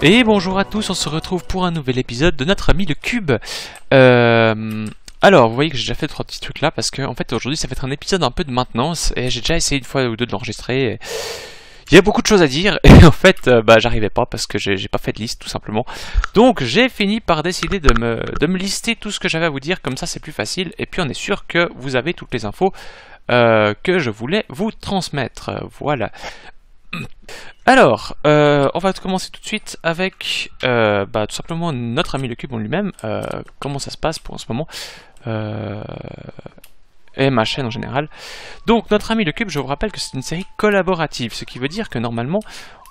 Et bonjour à tous, on se retrouve pour un nouvel épisode de notre ami le cube. Euh, alors, vous voyez que j'ai déjà fait trois petits trucs là parce que en fait aujourd'hui ça va être un épisode un peu de maintenance et j'ai déjà essayé une fois ou deux de l'enregistrer. Il y a beaucoup de choses à dire et en fait euh, bah j'arrivais pas parce que j'ai pas fait de liste tout simplement. Donc j'ai fini par décider de me, lister tout ce que j'avais à vous dire comme ça c'est plus facile et puis on est sûr que vous avez toutes les infos euh, que je voulais vous transmettre. Voilà. Alors, euh, on va commencer tout de suite avec euh, bah, tout simplement notre ami le cube en lui-même. Euh, comment ça se passe pour en ce moment et ma chaîne en général. Donc notre ami le cube, je vous rappelle que c'est une série collaborative, ce qui veut dire que normalement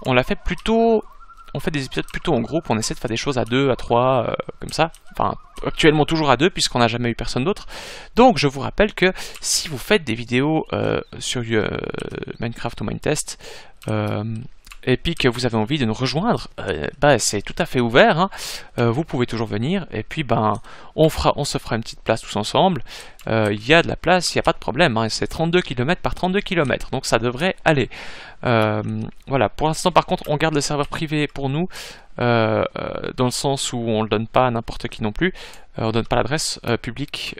on la fait plutôt, on fait des épisodes plutôt en groupe, on essaie de faire des choses à deux, à trois, comme ça. Enfin, actuellement toujours à deux puisqu'on n'a jamais eu personne d'autre. Donc je vous rappelle que si vous faites des vidéos sur Minecraft ou Minetest, euh, et puis que vous avez envie de nous rejoindre, euh, ben, c'est tout à fait ouvert. Hein. Euh, vous pouvez toujours venir et puis ben on se fera une petite place tous ensemble. Il y a de la place, il n'y a pas de problème. Hein, c'est 32 km par 32 km, donc ça devrait aller. voilà. Pour l'instant, par contre, on garde le serveur privé pour nous. dans le sens où on ne le donne pas à n'importe qui non plus, on ne donne pas l'adresse publique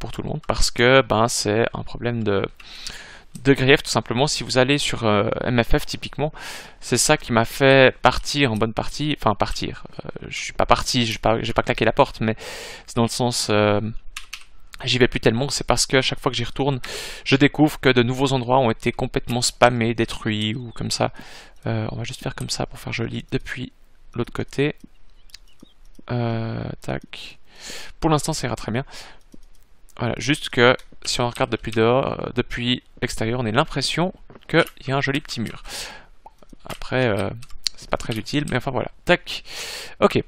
pour tout le monde parce que ben, c'est un problème de, de grief tout simplement si vous allez sur euh, MFF typiquement c'est ça qui m'a fait partir en bonne partie enfin partir je euh, je suis pas parti j'ai pas, pas claqué la porte mais c'est dans le sens euh, j'y vais plus tellement c'est parce que à chaque fois que j'y retourne je découvre que de nouveaux endroits ont été complètement spammés détruits ou comme ça on va juste faire comme ça pour faire joli depuis l'autre côté tac pour l'instant ça ira très bien voilà juste que si on regarde depuis dehors, euh, depuis extérieur, on a l'impression qu'il y a un joli petit mur. Après, euh, c'est pas très utile, mais enfin voilà. Tac. Ok.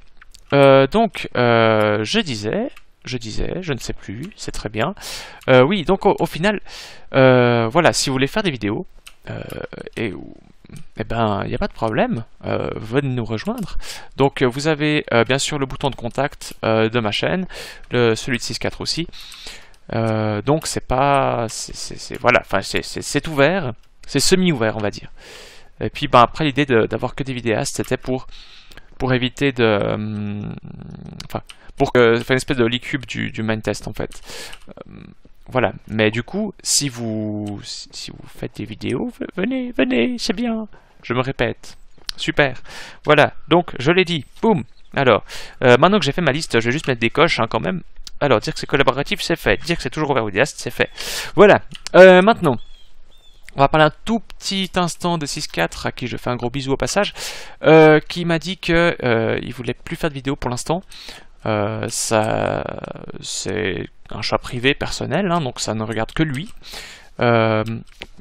Euh, donc, je disais, je disais, je ne sais plus, c'est très bien. oui, donc au, final, voilà, si vous voulez faire des vidéos, et eh ben, il n'y a pas de problème, venez nous rejoindre. Donc vous avez bien sûr le bouton de contact de ma chaîne, le, celui de 6.4 aussi. Euh, donc c'est pas, c'est voilà, enfin c'est ouvert, c'est semi-ouvert on va dire. Et puis ben, après l'idée d'avoir que des vidéastes, c'était pour pour éviter de, hum, enfin pour que, enfin une espèce de licube du, du main test en fait. Euh, voilà. Mais du coup, si vous si vous faites des vidéos, venez, venez, c'est bien. Je me répète. Super. Voilà. Donc je l'ai dit. Boum. Alors, euh, maintenant que j'ai fait ma liste, je vais juste mettre des coches hein, quand même. Alors, dire que c'est collaboratif, c'est fait. Dire que c'est toujours ouvert au diast, c'est fait. Voilà. Euh, maintenant, on va parler un tout petit instant de 6.4, à qui je fais un gros bisou au passage, euh, qui m'a dit que euh, il voulait plus faire de vidéo pour l'instant. Euh, ça, c'est un choix privé, personnel, hein, donc ça ne regarde que lui. Euh,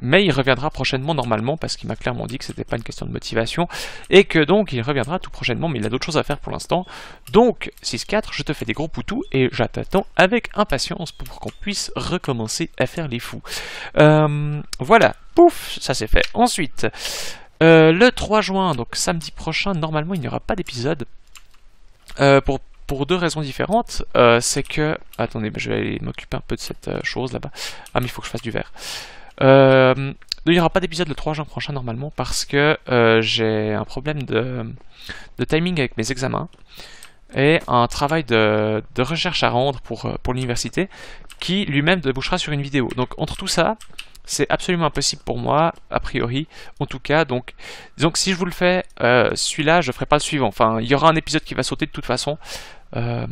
mais il reviendra prochainement normalement parce qu'il m'a clairement dit que c'était pas une question de motivation et que donc il reviendra tout prochainement mais il a d'autres choses à faire pour l'instant. Donc 6-4, je te fais des gros poutous et j'attends avec impatience pour qu'on puisse recommencer à faire les fous. Euh, voilà, pouf, ça c'est fait. Ensuite, euh, le 3 juin, donc samedi prochain, normalement il n'y aura pas d'épisode. pour pour deux raisons différentes. Euh, c'est que... Attendez, je vais m'occuper un peu de cette euh, chose là-bas. Ah mais il faut que je fasse du verre. Euh, il n'y aura pas d'épisode le 3 juin prochain normalement parce que j'ai un problème de, timing avec mes examens et un travail de, recherche à rendre pour, l'université qui lui-même débouchera sur une vidéo. Donc entre tout ça, c'est absolument impossible pour moi, a priori, en tout cas. Donc disons si je vous le fais, celui-là, je ne ferai pas le suivant. Enfin, il y aura un épisode qui va sauter de toute façon euh,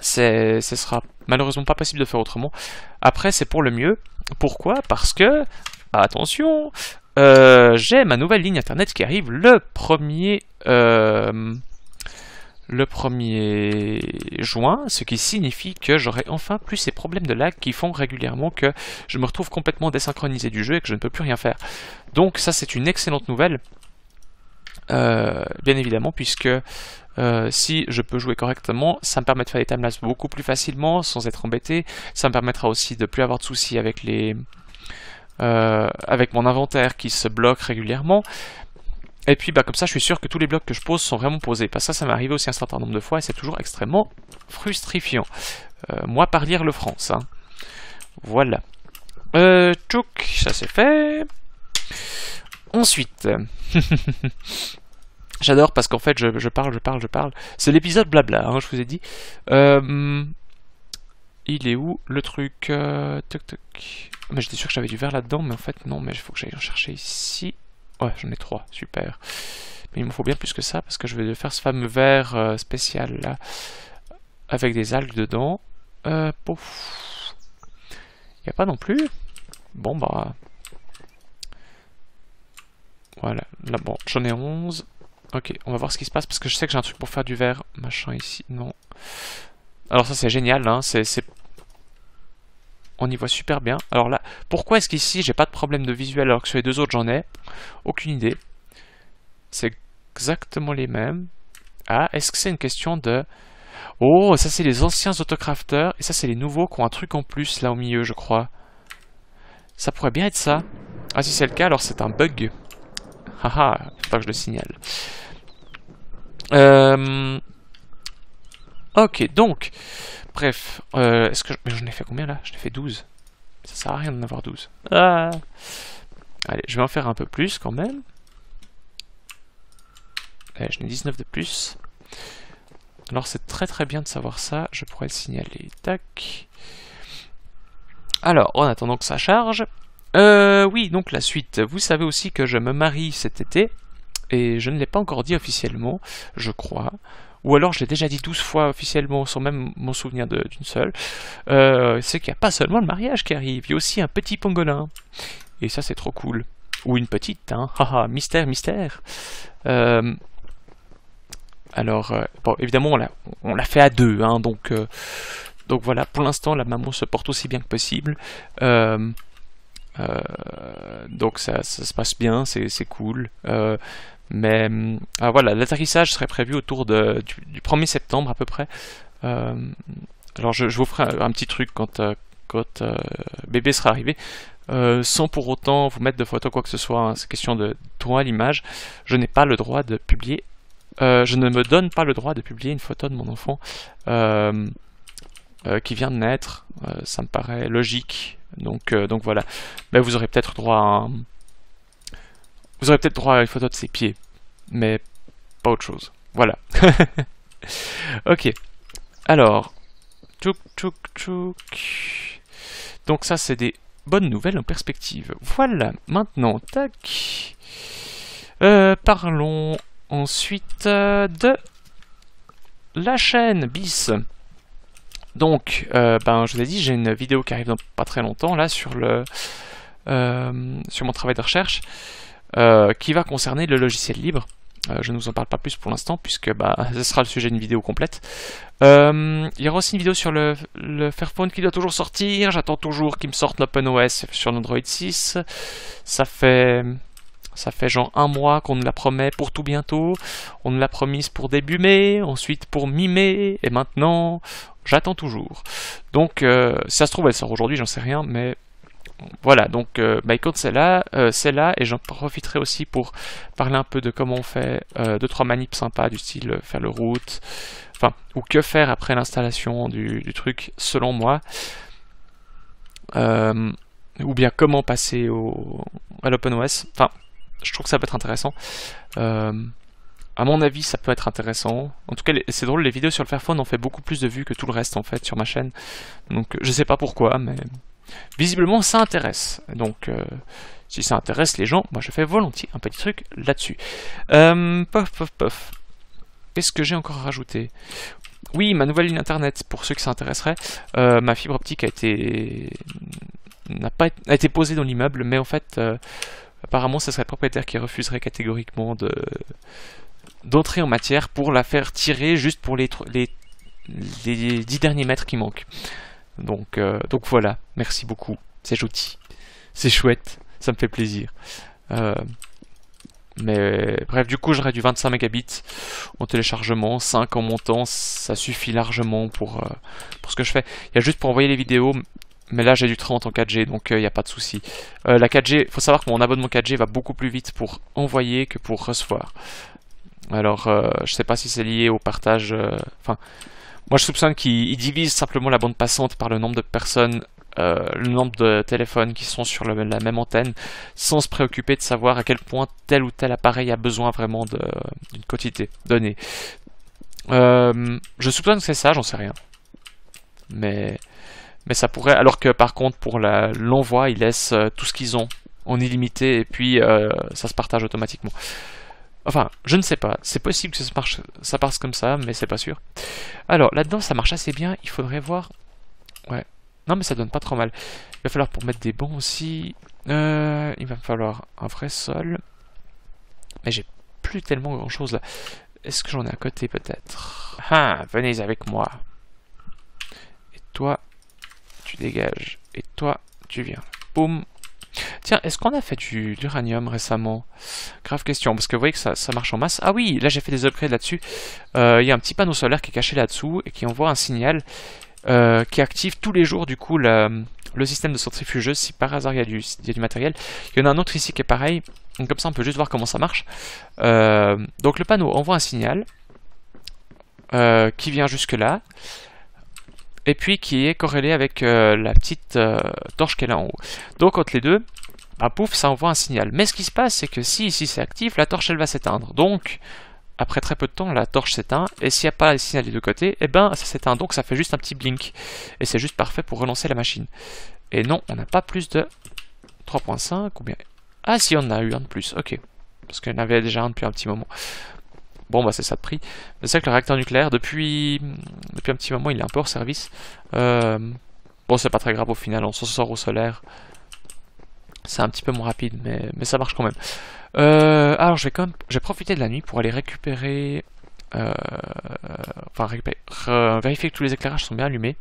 ce sera malheureusement pas possible de faire autrement. Après, c'est pour le mieux. Pourquoi Parce que, attention, euh, j'ai ma nouvelle ligne internet qui arrive le 1er, euh, le 1er juin, ce qui signifie que j'aurai enfin plus ces problèmes de lag qui font régulièrement que je me retrouve complètement désynchronisé du jeu et que je ne peux plus rien faire. Donc ça, c'est une excellente nouvelle. bien évidemment, puisque euh, si je peux jouer correctement, ça me permet de faire des timelapses beaucoup plus facilement, sans être embêté. Ça me permettra aussi de plus avoir de soucis avec les... Euh, avec mon inventaire qui se bloque régulièrement. Et puis bah, comme ça, je suis sûr que tous les blocs que je pose sont vraiment posés. Parce bah, que ça, ça m'est arrivé aussi un certain nombre de fois et c'est toujours extrêmement frustrifiant. Euh, moi, par lire le France. Hein. Voilà. Euh, tchouk, ça c'est fait. Ensuite... J'adore parce qu'en fait, je, parle, je parle, je parle. C'est l'épisode blabla, hein, je vous ai dit. Euh, il est où le truc euh, toc, toc. Mais j'étais sûr que j'avais du verre là-dedans, mais en fait, non, mais il faut que j'aille en chercher ici. Ouais, j'en ai trois, super. Mais il me faut bien plus que ça parce que je vais faire ce fameux verre euh, spécial là, avec des algues dedans. pouf. Il n'y a pas non plus. Bon, bah. Voilà, là, bon, j'en ai 11. Ok, on va voir ce qui se passe parce que je sais que j'ai un truc pour faire du verre. Machin ici, non. Alors ça c'est génial, hein. c'est... On y voit super bien. Alors là, pourquoi est-ce qu'ici j'ai pas de problème de visuel alors que sur les deux autres j'en ai Aucune idée. C'est exactement les mêmes. Ah, est-ce que c'est une question de... Oh, ça c'est les anciens autocrafters et ça c'est les nouveaux qui ont un truc en plus là au milieu je crois. Ça pourrait bien être ça. Ah si c'est le cas alors c'est un bug. Haha, faut que je le signale. Euh, ok, donc, bref, euh, est-ce que j'en je... ai fait combien là Je l'ai fait 12. Ça sert à rien d'en avoir 12. Ah. Allez, je vais en faire un peu plus quand même. Eh, je n'ai 19 de plus. Alors c'est très très bien de savoir ça, je pourrais le signaler. Tac. Alors, en attendant que ça charge, euh, oui, donc la suite. Vous savez aussi que je me marie cet été, et je ne l'ai pas encore dit officiellement, je crois. Ou alors je l'ai déjà dit 12 fois officiellement, sans même mon souvenir d'une seule. Euh, c'est qu'il n'y a pas seulement le mariage qui arrive, il y a aussi un petit pangolin. Et ça, c'est trop cool. Ou une petite, hein. Haha, mystère, mystère. Euh, alors, euh, bon, évidemment, on l'a fait à deux, hein, donc, euh, donc voilà, pour l'instant, la maman se porte aussi bien que possible. Euh, euh, donc ça, se passe bien, c'est cool. Euh, mais hum, ah, voilà, l'atterrissage serait prévu autour du, 1er septembre à peu près. Euh, alors je, vous ferai un, petit truc quand, bébé sera arrivé. sans pour autant vous mettre de photos quoi que ce soit, hein, c'est question de droit à l'image, je n'ai pas le droit de publier, je ne me donne pas le droit de publier une photo de mon enfant qui vient de naître, ça me paraît logique, donc, euh, donc voilà. vous aurez peut-être droit à Vous aurez peut-être droit une photo de ses pieds, mais pas autre chose. Voilà. ok. Alors, tchouk Donc ça, c'est des bonnes nouvelles en perspective. Voilà. Maintenant, tac. Euh, parlons ensuite euh, de la chaîne bis. Donc, euh, ben, je vous ai dit, j'ai une vidéo qui arrive dans pas très longtemps là sur le euh, sur mon travail de recherche euh, qui va concerner le logiciel libre. je ne vous en parle pas plus pour l'instant puisque bah, ce sera le sujet d'une vidéo complète. il y aura aussi une vidéo sur le, le Fairphone qui doit toujours sortir. J'attends toujours qu'il me sorte l'OpenOS sur l'Android 6. Ça fait ça fait genre un mois qu'on nous la promet pour tout bientôt. On nous l'a promise pour début mai, ensuite pour mi-mai, et maintenant, j'attends toujours. Donc, si euh, ça se trouve, elle sort aujourd'hui, j'en sais rien, mais voilà. Donc, euh, bah, c'est là, euh, c'est là, et j'en profiterai aussi pour parler un peu de comment on fait 2 trois manips sympas, du style faire le route, enfin, ou que faire après l'installation du, truc, selon moi. ou bien comment passer au, à l'OpenOS. Enfin, je trouve que ça peut être intéressant. Euh, à mon avis, ça peut être intéressant. En tout cas, c'est drôle, les vidéos sur le Fairphone ont fait beaucoup plus de vues que tout le reste en fait sur ma chaîne. Donc, je sais pas pourquoi, mais visiblement, ça intéresse. Donc, euh, si ça intéresse les gens, moi je fais volontiers un petit truc là-dessus. Euh, puff, puff, Qu'est-ce que j'ai encore rajouté Oui, ma nouvelle ligne internet, pour ceux qui s'intéresseraient. Euh, ma fibre optique a été n'a pas a été posée dans l'immeuble, mais en fait, euh, Apparemment, ce serait le propriétaire qui refuserait catégoriquement d'entrer en matière pour la faire tirer juste pour les, les, 10 derniers mètres qui manquent. Donc, euh, donc voilà, merci beaucoup, c'est gentil, c'est chouette, ça me fait plaisir. Euh, mais bref, du coup, j'aurais du 25 mégabits en téléchargement, 5 en montant, ça suffit largement euh, pour ce que je fais. Il y a juste pour envoyer les vidéos, mais là, j'ai du 30 en 4G, donc il euh, n'y a pas de souci. Euh, la 4G, Il faut savoir que mon abonnement 4G va beaucoup plus vite pour envoyer que pour recevoir. Alors, euh, je ne sais pas si c'est lié au partage. Enfin, moi, je soupçonne qu'il divise simplement la bande passante par le nombre de personnes, le nombre de téléphones qui sont sur la même antenne, sans se préoccuper de savoir à quel point tel ou tel appareil a besoin vraiment d'une quantité donnée. je soupçonne que c'est ça, j'en sais rien. Mais mais ça pourrait, alors que par contre pour l'envoi, ils laissent euh, tout ce qu'ils ont en illimité et puis euh, ça se partage automatiquement. Enfin, je ne sais pas. C'est possible que ça, marche, ça passe comme ça, mais c'est pas sûr. Alors là-dedans, ça marche assez bien. Il faudrait voir. Ouais. Non, mais ça donne pas trop mal. Il va falloir pour mettre des bons aussi. Euh, il va me falloir un vrai sol. Mais j'ai plus tellement grand chose là. Est-ce que j'en ai à côté peut-être Ah, venez avec moi. Et toi, tu dégages. Et toi, tu viens. Boum. Tiens, est-ce qu'on a fait du uranium récemment Grave question, parce que vous voyez que ça, ça marche en masse. Ah oui, là j'ai fait des upgrades là-dessus. Euh, il y a un petit panneau solaire qui est caché là-dessous et qui envoie un signal euh, qui active tous les jours du coup le, système de centrifugeuse si par hasard il y, a du, matériel. Il y en a un autre ici qui est pareil, donc comme ça on peut juste voir comment ça marche. Euh, donc le panneau envoie un signal qui vient jusque là et puis qui est corrélé avec euh, la petite euh, torche qu'elle a en haut. Donc entre les deux, bah, pouf, ça envoie un signal. Mais ce qui se passe, c'est que si ici c'est actif, la torche elle va s'éteindre. Donc après très peu de temps, la torche s'éteint, et s'il n'y a pas de signal des deux côtés, eh ben ça s'éteint, donc ça fait juste un petit blink. Et c'est juste parfait pour relancer la machine. Et non, on n'a pas plus de 3.5, ou bien... Ah si, on a eu un de plus, ok. Parce qu'il y en avait déjà un depuis un petit moment. Bon, bah c'est ça de prix. c'est vrai que le réacteur nucléaire, depuis, depuis un petit moment, il est un peu hors service. Euh, bon, c'est pas très grave au final, on s'en sort au solaire. C'est un petit peu moins rapide, mais, ça marche quand même. Euh, alors, je vais quand même, je profiter de la nuit pour aller récupérer, euh, enfin récupérer, vérifier que tous les éclairages sont bien allumés.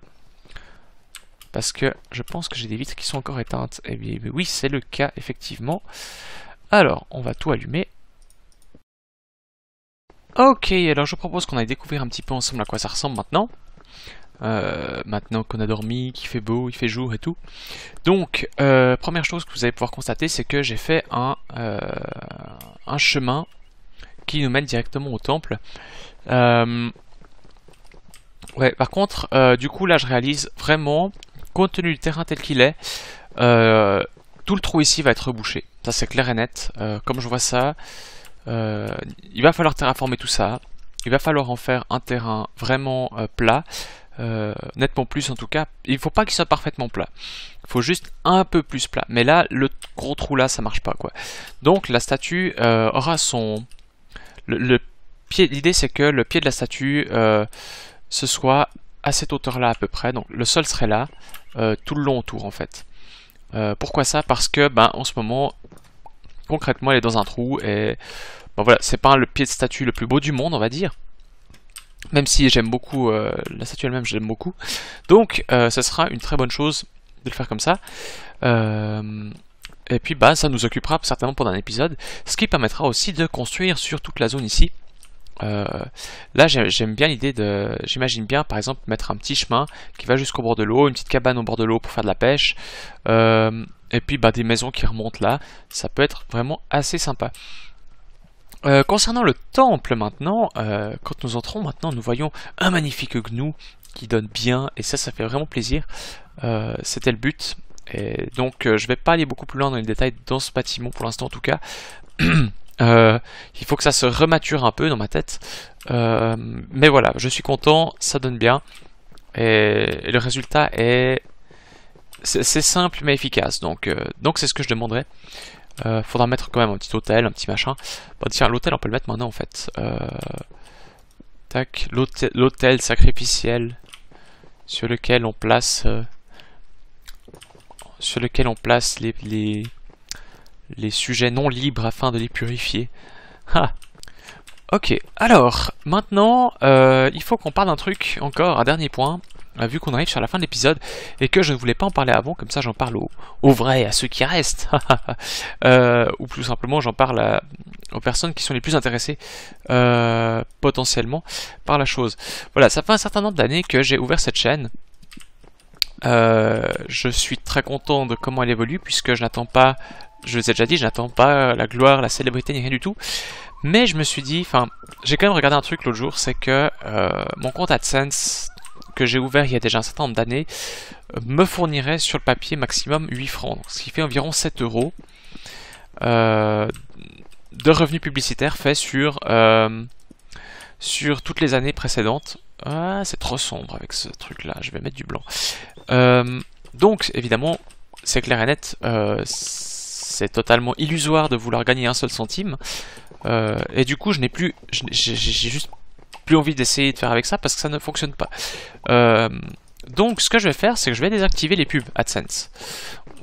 Parce que je pense que j'ai des vitres qui sont encore éteintes. Et eh oui, c'est le cas, effectivement. Alors, on va tout allumer. Ok, alors je propose qu'on aille découvrir un petit peu ensemble à quoi ça ressemble maintenant. Euh, maintenant qu'on a dormi, qu'il fait beau, il fait jour et tout. Donc, euh, première chose que vous allez pouvoir constater, c'est que j'ai fait un, euh, chemin qui nous mène directement au temple. ouais, par contre, du coup, là, je réalise vraiment, compte tenu du terrain tel qu'il est, tout le trou ici va être rebouché. Ça, c'est clair et net. comme je vois ça, euh, il va falloir terraformer tout ça. Il va falloir en faire un terrain vraiment euh, plat. Euh, nettement plus en tout cas. Il ne faut pas qu'il soit parfaitement plat. Il faut juste un peu plus plat. Mais là, le gros trou là, ça marche pas quoi. Donc la statue aura son... Le, pied. L'idée c'est que le pied de la statue ce soit à cette hauteur là à peu près. Donc le sol serait là tout le long autour en fait. pourquoi ça Parce que ben, en ce moment concrètement, elle est dans un trou et ben voilà, c'est pas le pied de statue le plus beau du monde, on va dire. Même si j'aime beaucoup euh, la statue elle-même, j'aime beaucoup. Donc, ce euh, ça sera une très bonne chose de le faire comme ça. Euh, et puis, bah, ça nous occupera certainement pendant un épisode, ce qui permettra aussi de construire sur toute la zone ici. là, j'aime bien l'idée de. J'imagine bien, par exemple, mettre un petit chemin qui va jusqu'au bord de l'eau, une petite cabane au bord de l'eau pour faire de la pêche et puis bah, des maisons qui remontent là, ça peut être vraiment assez sympa. Euh, concernant le temple maintenant, euh, quand nous entrons maintenant, nous voyons un magnifique gnou qui donne bien, et ça, ça fait vraiment plaisir. Euh, c'était le but. Et donc, je vais pas aller beaucoup plus loin dans les détails dans ce bâtiment pour l'instant en tout cas. il faut que ça se remature un peu dans ma tête. mais voilà, je suis content, ça donne bien. Et le résultat est c'est simple mais efficace, donc euh, donc c'est ce que je demanderais. Euh, faudra mettre quand même un petit hôtel, un petit machin. Bon, tiens, l'hôtel on peut le mettre maintenant en fait. Euh, tac, l'hôtel sacrificiel sur lequel on place sur lequel on place les, les, sujets non libres afin de les purifier. Ok, alors maintenant il faut qu'on parle d'un truc encore, un dernier point. Hein, vu qu'on arrive sur la fin de l'épisode et que je ne voulais pas en parler avant, comme ça j'en parle aux au vrai à ceux qui restent, euh, ou plus simplement j'en parle aux personnes qui sont les plus intéressées euh, potentiellement par la chose. Voilà, ça fait un certain nombre d'années que j'ai ouvert cette chaîne. Euh, je suis très content de comment elle évolue puisque je n'attends pas, je vous ai déjà dit, je n'attends pas la gloire, la célébrité ni rien du tout. Mais je me suis dit, enfin, j'ai quand même regardé un truc l'autre jour, c'est que mon compte AdSense que j'ai ouvert il y a déjà un certain nombre d'années, me fournirait sur le papier maximum 8 francs, ce qui fait environ 7 euros euh, de revenus publicitaires faits sur, euh, sur toutes les années précédentes. Ah, c'est trop sombre avec ce truc-là, je vais mettre du blanc. Euh, donc, évidemment, c'est clair et net, c'est totalement illusoire de vouloir gagner un seul centime. et du coup, je n'ai plus, j'ai juste plus envie d'essayer de faire avec ça parce que ça ne fonctionne pas. Euh, donc ce que je vais faire, c'est que je vais désactiver les pubs AdSense.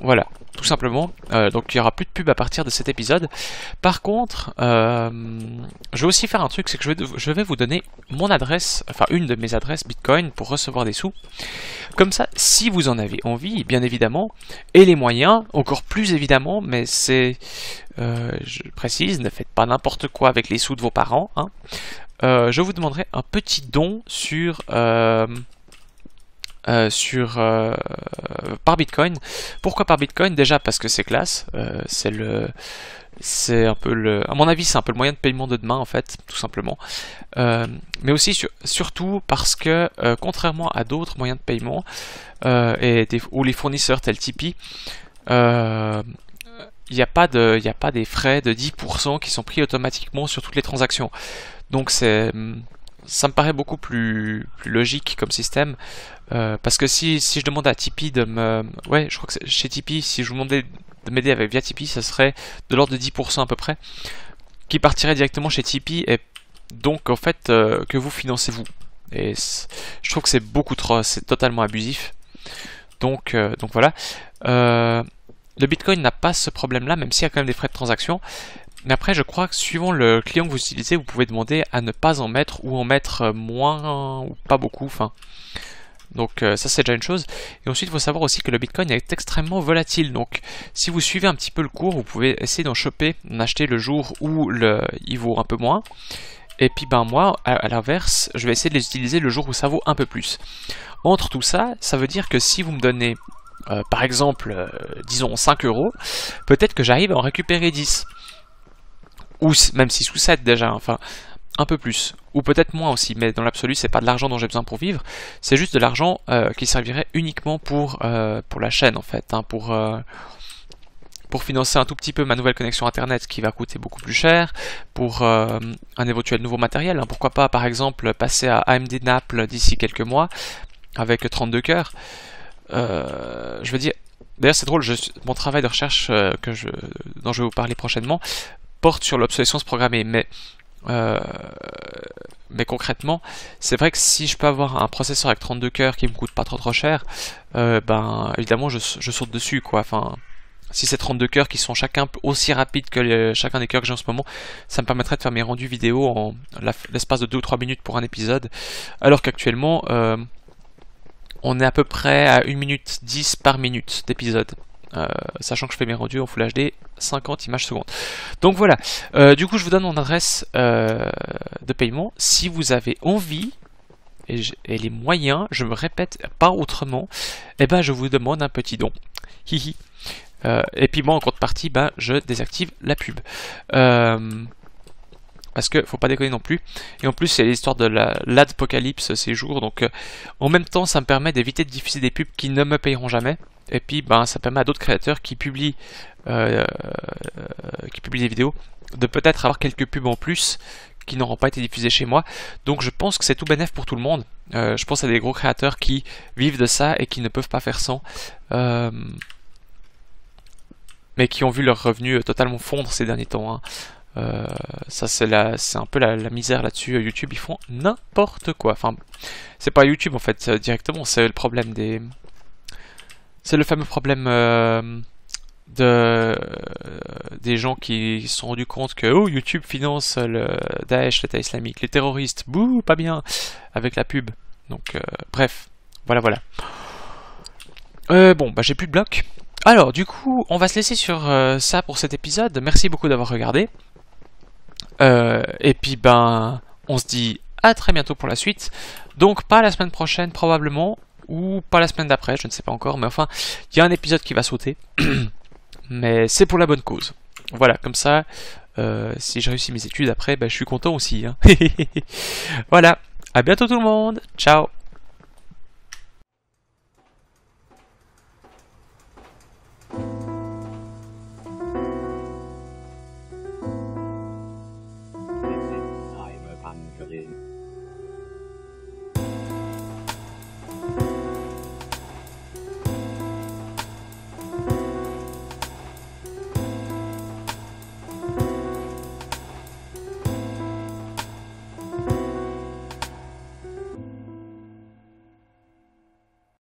Voilà, tout simplement. Euh, donc il n'y aura plus de pubs à partir de cet épisode. Par contre, euh, je vais aussi faire un truc, c'est que je vais, je vais, vous donner mon adresse, enfin une de mes adresses Bitcoin pour recevoir des sous. Comme ça, si vous en avez envie, bien évidemment, et les moyens, encore plus évidemment, mais c'est, je précise, ne faites pas n'importe quoi avec les sous de vos parents. Hein. Euh, je vous demanderai un petit don sur... Euh, euh, sur par Bitcoin. Pourquoi par Bitcoin Déjà parce que c'est classe, euh, c'est le c'est un peu le à mon avis c'est un peu le moyen de paiement de demain en fait tout simplement mais aussi surtout parce que contrairement à d'autres moyens de paiement et ou les fournisseurs tels Tipeee il n'y a, pas de, n'y a pas des frais de 10% qui sont pris automatiquement sur toutes les transactions. Donc c'est hmm, ça me paraît beaucoup plus, plus logique comme système. Euh, parce que si, si, je demande à Tipeee de me. Ouais, je crois que chez Tipeee, si je vous demandais de m'aider avec via Tipeee, ça serait de l'ordre de 10% à peu près, qui partirait directement chez Tipeee et donc en fait euh, que vous financez vous. Et je trouve que c'est beaucoup trop, c'est totalement abusif. Donc, euh, donc voilà. Le Bitcoin n'a pas ce problème-là, même s'il y a quand même des frais de transaction. Mais après, je crois que suivant le client que vous utilisez, vous pouvez demander à ne pas en mettre ou en mettre euh, moins ou pas beaucoup. Enfin, donc euh, ça c'est déjà une chose. Et ensuite, il faut savoir aussi que le Bitcoin est extrêmement volatile. Donc si vous suivez un petit peu le cours, vous pouvez essayer d'en choper, d'en acheter le jour où le, il vaut un peu moins. Et puis ben moi, à l'inverse, je vais essayer de les utiliser le jour où ça vaut un peu plus. Entre tout ça, ça veut dire que si vous me donnez euh, par exemple, euh, disons 5 euros, peut-être que j'arrive à en récupérer 10. Ou même 6 ou 7 déjà, enfin, un peu plus. Ou peut-être moins aussi, mais dans l'absolu, c'est pas de l'argent dont j'ai besoin pour vivre, c'est juste de l'argent euh, qui servirait uniquement pour, pour la chaîne en fait, hein, pour pour financer un tout petit peu ma nouvelle connexion internet qui va coûter beaucoup plus cher, pour un éventuel nouveau matériel. Hein. Pourquoi pas, par exemple, passer à AMD Naples d'ici quelques mois avec 32 coeurs euh, je veux dire, d'ailleurs c'est drôle, mon travail de recherche euh, que je, dont je vais vous parler prochainement porte sur l'obsolescence programmée, mais euh, mais concrètement, c'est vrai que si je peux avoir un processeur avec 32 cœurs qui me coûte pas trop trop cher, ben évidemment je, saute dessus quoi. Enfin, si ces 32 cœurs qui sont chacun aussi rapides que chacun des cœurs que j'ai en ce moment, ça me permettrait de faire mes rendus vidéo en l'espace de 2 ou 3 minutes pour un épisode, alors qu'actuellement on est à peu près à 1 minute 10 par minute d'épisode. Euh, sachant que je fais mes rendus en Full HD 50 images secondes. Donc voilà, euh, du coup je vous donne mon adresse euh, de paiement. Si vous avez envie et, les moyens, je me répète pas autrement, eh ben je vous demande un petit don. Hihi. et puis moi en contrepartie, ben, je désactive la pub parce que faut pas déconner non plus. Et en plus, c'est l'histoire de l'adpocalypse ces jours, donc euh, en même temps, ça me permet d'éviter de diffuser des pubs qui ne me payeront jamais. Et puis, ben, ça permet à d'autres créateurs qui publient, euh, euh, qui publient des vidéos de peut-être avoir quelques pubs en plus qui n'auront pas été diffusées chez moi. Donc, je pense que c'est tout bénéf pour tout le monde. je pense à des gros créateurs qui vivent de ça et qui ne peuvent pas faire sans. mais qui ont vu leurs revenus totalement fondre ces derniers temps. Hein. Euh, ça c'est un peu la, misère là-dessus. YouTube ils font n'importe quoi. Enfin, c'est pas YouTube en fait euh, directement, c'est le problème des, c'est le fameux problème euh, de des gens qui se sont rendus compte que oh YouTube finance le Daesh, l'État islamique, les terroristes, bouh pas bien avec la pub. Donc bref, voilà voilà. bon bah j'ai plus de blocs. Alors, du coup, on va se laisser sur ça pour cet épisode. Merci beaucoup d'avoir regardé. Euh, et puis ben, on se dit à très bientôt pour la suite. Donc pas la semaine prochaine probablement, ou pas la semaine d'après, je ne sais pas encore, mais enfin, il y a un épisode qui va sauter. mais c'est pour la bonne cause. Voilà, comme ça, euh, si je réussis mes études après, ben, je suis content aussi. Hein. voilà, à bientôt tout le monde, ciao